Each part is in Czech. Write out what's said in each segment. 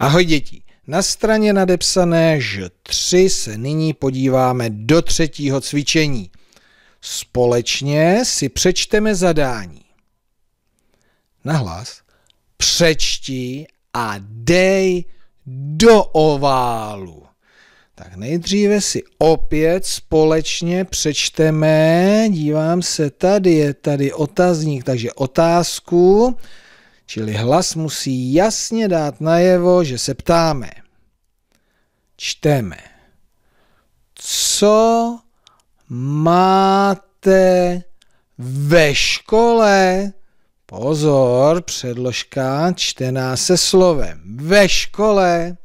Ahoj děti. Na straně nadepsané Ž3 se nyní podíváme do třetího cvičení. Společně si přečteme zadání. Nahlas. Přečti a dej do oválu. Tak nejdříve si opět společně přečteme, dívám se tady, je tady otazník, takže otázku Čili hlas musí jasně dát najevo, že se ptáme. Čteme. Co máte ve škole? Pozor, předložka čtená se slovem. Ve škole.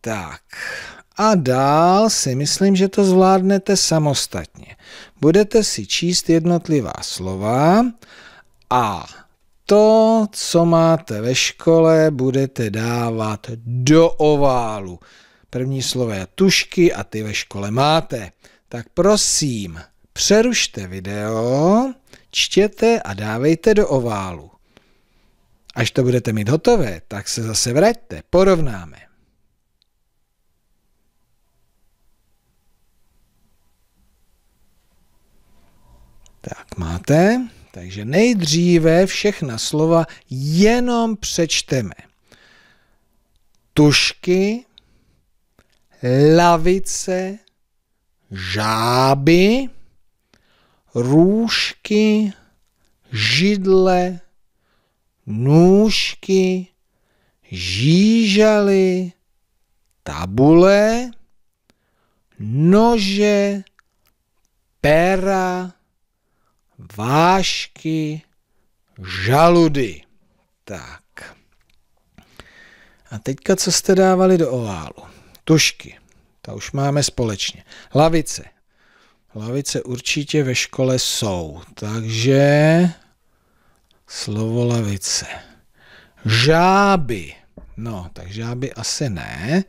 Tak. A dál si myslím, že to zvládnete samostatně. Budete si číst jednotlivá slova a to, co máte ve škole, budete dávat do oválu. První slovo je tušky a ty ve škole máte. Tak prosím, přerušte video, čtěte a dávejte do oválu. Až to budete mít hotové, tak se zase vraťte, porovnáme. Tak máte. Takže nejdříve všechna slova jenom přečteme. Tušky, lavice, žáby, růžky, židle, nůžky, žížaly, tabule, nože, pera, vášky žaludy. Tak. A teďka, co jste dávali do oválu? Tušky. to už máme společně. Lavice. Lavice určitě ve škole jsou. Takže slovo lavice. Žáby. No, tak žáby asi ne.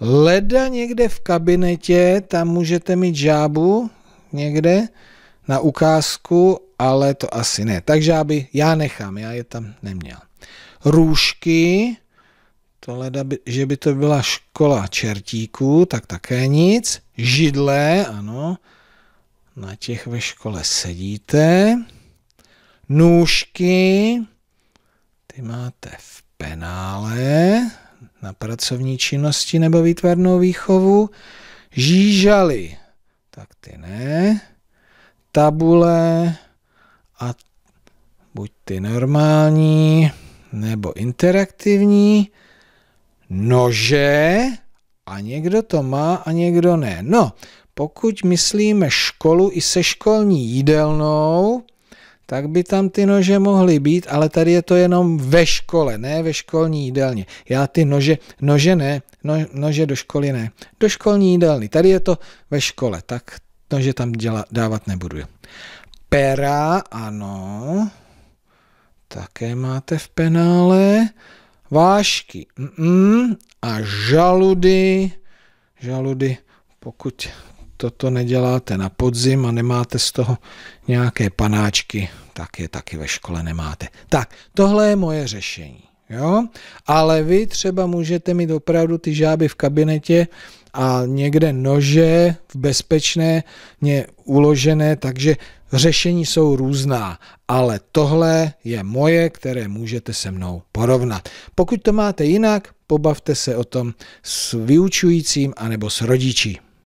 Leda někde v kabinetě, tam můžete mít žábu někde na ukázku, ale to asi ne. Takže aby, já nechám, já je tam neměl. Růžky, to že by to byla škola čertíků, tak také nic. Židle, ano, na těch ve škole sedíte. Nůžky, ty máte v penále na pracovní činnosti nebo výtvarnou výchovu. Žížaly, tak ty ne tabule a buď ty normální nebo interaktivní, nože a někdo to má a někdo ne. No, pokud myslíme školu i se školní jídelnou, tak by tam ty nože mohly být, ale tady je to jenom ve škole, ne ve školní jídelně. Já ty nože, nože ne, no, nože do školy ne, do školní jídelny. Tady je to ve škole, tak takže tam děla, dávat nebudu. Pera, ano, také máte v penále. Vášky mm-mm. a žaludy, žaludy, pokud toto neděláte na podzim a nemáte z toho nějaké panáčky, tak je taky ve škole nemáte. Tak, tohle je moje řešení. Jo? Ale vy třeba můžete mít opravdu ty žáby v kabinetě, a někde nože v bezpečné mě uložené, takže řešení jsou různá, ale tohle je moje, které můžete se mnou porovnat. Pokud to máte jinak, pobavte se o tom s vyučujícím anebo s rodiči.